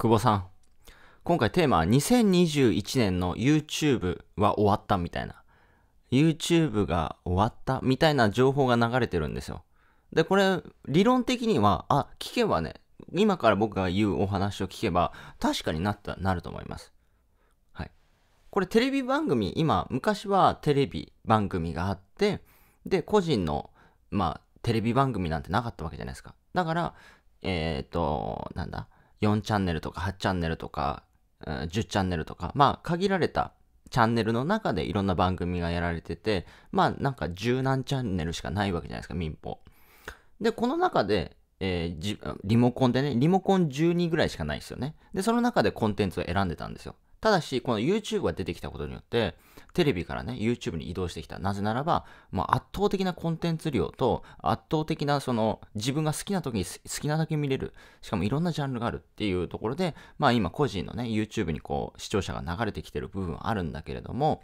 久保さん。今回テーマは2021年の YouTube は終わったみたいな。YouTube が終わったみたいな情報が流れてるんですよ。で、これ、理論的には、あ、聞けばね、今から僕が言うお話を聞けば、確かになった、なると思います。はい。これ、テレビ番組、今、昔はテレビ番組があって、で、個人の、まあ、テレビ番組なんてなかったわけじゃないですか。だから、えっ、ー、と、なんだ、4チャンネルとか8チャンネルとか、10チャンネルとか、まあ限られたチャンネルの中でいろんな番組がやられてて、まあなんか十何チャンネルしかないわけじゃないですか、民放。で、この中で、えー、リモコンでね、リモコン12ぐらいしかないですよね。で、その中でコンテンツを選んでたんですよ。ただし、この YouTube が出てきたことによって、テレビからね、YouTube に移動してきた。なぜならば、もう圧倒的なコンテンツ量と、圧倒的な、その、自分が好きな時に好きなだけ見れる。しかもいろんなジャンルがあるっていうところで、まあ今個人のね、YouTube にこう、視聴者が流れてきてる部分あるんだけれども、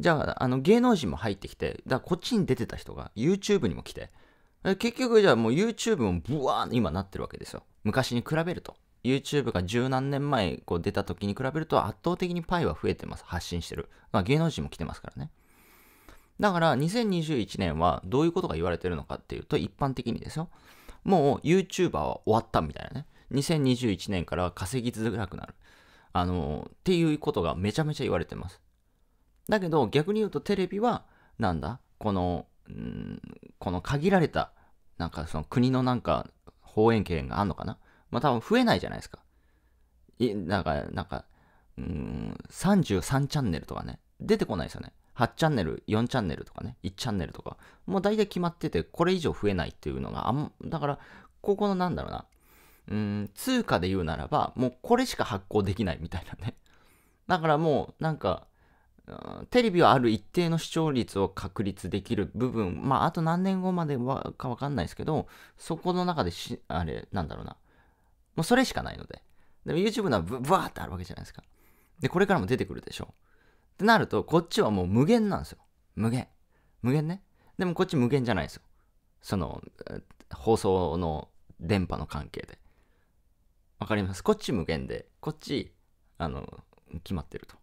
じゃあ、あの、芸能人も入ってきて、だからこっちに出てた人が YouTube にも来て、結局じゃあもう YouTube もブワー今なってるわけですよ。昔に比べると。YouTube が十何年前こう出た時に比べると圧倒的にパイは増えてます。発信してる。まあ、芸能人も来てますからね。だから2021年はどういうことが言われてるのかっていうと一般的にですよ。もう YouTuber は終わったみたいなね。2021年から稼ぎづらくなる。あのー、っていうことがめちゃめちゃ言われてます。だけど逆に言うとテレビはなんだこの、うん、この限られたなんかその国のなんか放映権があるのかなまあ多分増えないじゃないですか。い、なんか、なんか、うん、33チャンネルとかね、出てこないですよね。8チャンネル、4チャンネルとかね、1チャンネルとか、もう大体決まってて、これ以上増えないっていうのが、あん、だから、ここのなんだろうな、うん、通貨で言うならば、もうこれしか発行できないみたいなね。だからもう、なんか、テレビはある一定の視聴率を確立できる部分、まあ、あと何年後まではかわかんないですけど、そこの中でし、あれ、なんだろうな、もうそれしかないので。でも YouTube のはブワーってあるわけじゃないですか。で、これからも出てくるでしょう。ってなると、こっちはもう無限なんですよ。無限。無限ね。でもこっち無限じゃないですよ。その、放送の電波の関係で。わかりますこっち無限で、こっち、あの、決まってると。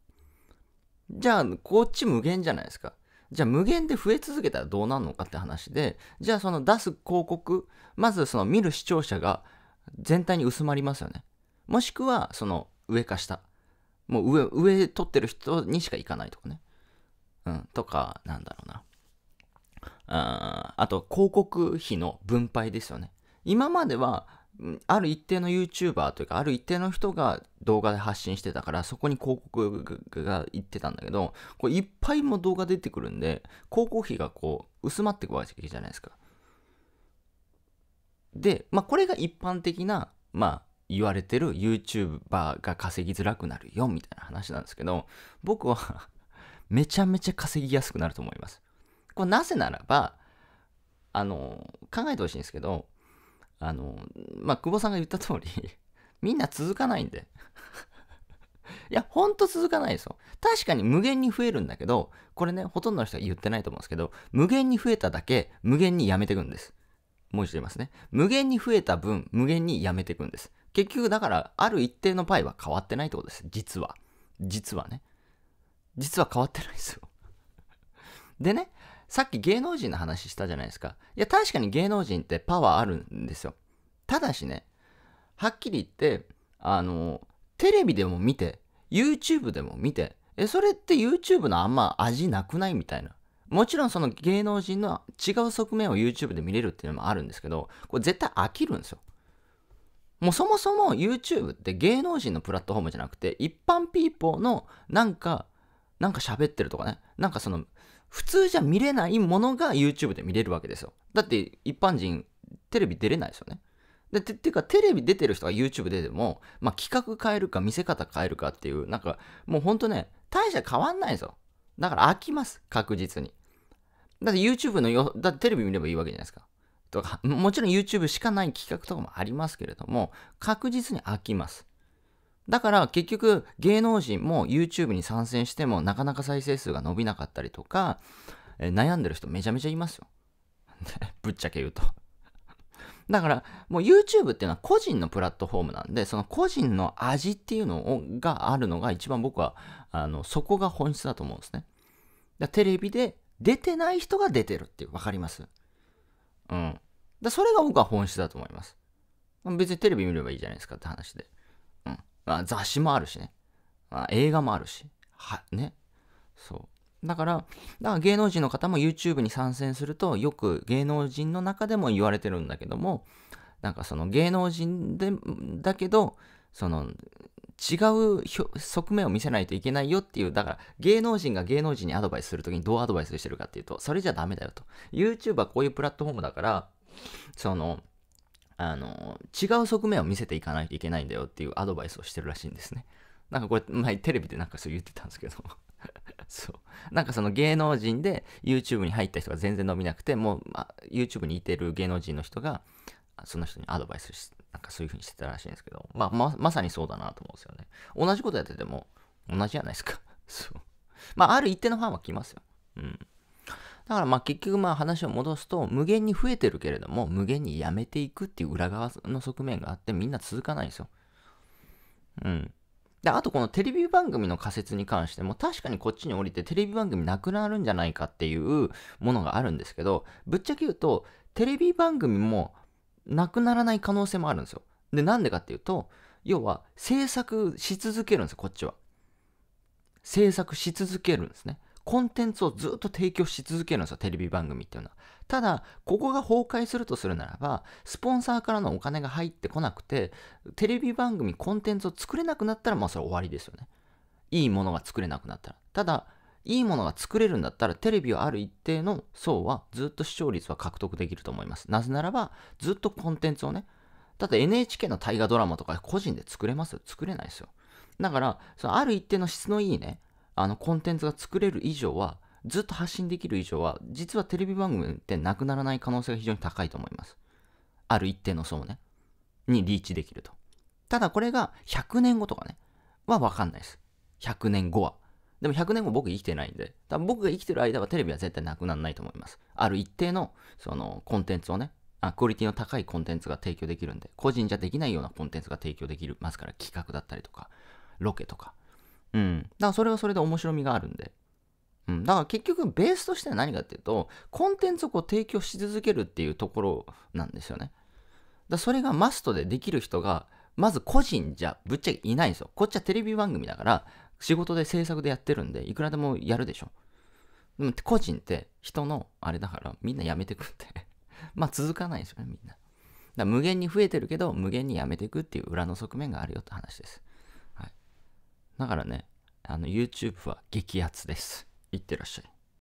じゃあ、こっち無限じゃないですか。じゃあ無限で増え続けたらどうなるのかって話で、じゃあその出す広告、まずその見る視聴者が全体に薄まりますよね。もしくは、その、上か下。もう上、上取ってる人にしか行かないとかね。うん、とか、なんだろうな。ああと、広告費の分配ですよね。今までは、ある一定の YouTuber というか、ある一定の人が動画で発信してたから、そこに広告が行ってたんだけど、こういっぱいも動画出てくるんで、広告費がこう、薄まっていくわけじゃないですか。で、まあ、これが一般的な、まあ、言われてる YouTuber が稼ぎづらくなるよみたいな話なんですけど、僕は めちゃめちゃ稼ぎやすくなると思います。これなぜならば、あの、考えてほしいんですけど、あの、まあ、久保さんが言った通りみんな続かないんでいや、ほんと続かないですよ。確かに無限に増えるんだけど、これね、ほとんどの人は言ってないと思うんですけど、無限に増えただけ、無限にやめていくんです。う一度言いますね。無限に増えた分、無限にやめていくんです。結局、だから、ある一定のパイは変わってないってことです。実は。実はね。実は変わってないですよ。でね、さっき芸能人の話したじゃないですか。いや、確かに芸能人ってパワーあるんですよ。ただしね、はっきり言って、あの、テレビでも見て、YouTube でも見て、え、それって YouTube のあんま味なくないみたいな。もちろんその芸能人の違う側面を YouTube で見れるっていうのもあるんですけど、これ絶対飽きるんですよ。もうそもそも YouTube って芸能人のプラットフォームじゃなくて、一般ピーポーのなんか、なんか喋ってるとかね、なんかその、普通じゃ見れないものが YouTube で見れるわけですよ。だって一般人、テレビ出れないですよね。でてていうかテレビ出てる人が YouTube 出ても、まあ、企画変えるか見せ方変えるかっていうなんかもうほんとね大した変わんないんですよだから飽きます確実にだって YouTube のよ、だってテレビ見ればいいわけじゃないですか。とか、もちろん YouTube しかない企画とかもありますけれども、確実に飽きます。だから結局芸能人も YouTube に参戦してもなかなか再生数が伸びなかったりとか、え悩んでる人めちゃめちゃいますよ。ぶっちゃけ言うとだからもう YouTube っていうのは個人のプラットフォームなんで、その個人の味っていうのがあるのが一番僕は、あの、そこが本質だと思うんですね。テレビで出てない人が出てるって分かりますうん。だそれが僕は本質だと思います。別にテレビ見ればいいじゃないですかって話で。うん。まあ、雑誌もあるしね。まあ、映画もあるし。は、ね。そう。だから、だから芸能人の方も YouTube に参戦すると、よく芸能人の中でも言われてるんだけども、なんかその芸能人で、だけど、その違う側面を見せないといけないよっていう、だから芸能人が芸能人にアドバイスするときにどうアドバイスしてるかっていうと、それじゃダメだよと。YouTube はこういうプラットフォームだから、その、あの、違う側面を見せていかないといけないんだよっていうアドバイスをしてるらしいんですね。なんかこれ、前テレビでなんかそう言ってたんですけど。そう。なんかその芸能人で YouTube に入った人が全然伸びなくて、もう、まあ、YouTube にいてる芸能人の人が、その人にアドバイスなんかそういう風にしてたらしいんですけど、まあ、ま、まさにそうだなと思うんですよね。同じことやってても、同じじゃないですか。そう。まあ、ある一定のファンは来ますよ。うん。だからまあ結局まあ話を戻すと無限に増えてるけれども無限にやめていくっていう裏側の側面があってみんな続かないんですよ。うん。で、あとこのテレビ番組の仮説に関しても確かにこっちに降りてテレビ番組なくなるんじゃないかっていうものがあるんですけどぶっちゃけ言うとテレビ番組もなくならない可能性もあるんですよ。で、なんでかっていうと、要は制作し続けるんですよ、こっちは。制作し続けるんですね。コンテンツをずっと提供し続けるんですよ、テレビ番組っていうのは。ただ、ここが崩壊するとするならば、スポンサーからのお金が入ってこなくて、テレビ番組、コンテンツを作れなくなったら、まあそれ終わりですよね。いいものが作れなくなったら。ただ、いいものが作れるんだったらテレビはある一定の層はずっと視聴率は獲得できると思います。なぜならばずっとコンテンツをね、だって NHK の大河ドラマとか個人で作れます作れないですよ。だから、そのある一定の質のいいね、あのコンテンツが作れる以上は、ずっと発信できる以上は、実はテレビ番組ってなくならない可能性が非常に高いと思います。ある一定の層ね、にリーチできると。ただこれが100年後とかね、はわかんないです。100年後は。でも100年後僕生きてないんで、多分僕が生きてる間はテレビは絶対なくならないと思います。ある一定の、その、コンテンツをね、あクオリティの高いコンテンツが提供できるんで、個人じゃできないようなコンテンツが提供できる、ますから、企画だったりとか、ロケとか。うん。だからそれはそれで面白みがあるんで。うん。だから結局、ベースとしては何かっていうと、コンテンツをこう提供し続けるっていうところなんですよね。だそれがマストでできる人が、まず個人じゃぶっちゃけいないんですよ。こっちはテレビ番組だから、仕事で制作でやってるんで、いくらでもやるでしょ。でも個人って人のあれだからみんなやめてくって まあ続かないですよね、みんな。だ無限に増えてるけど、無限にやめていくっていう裏の側面があるよって話です。はい。だからね、あの YouTube は激アツです。いってらっしゃい。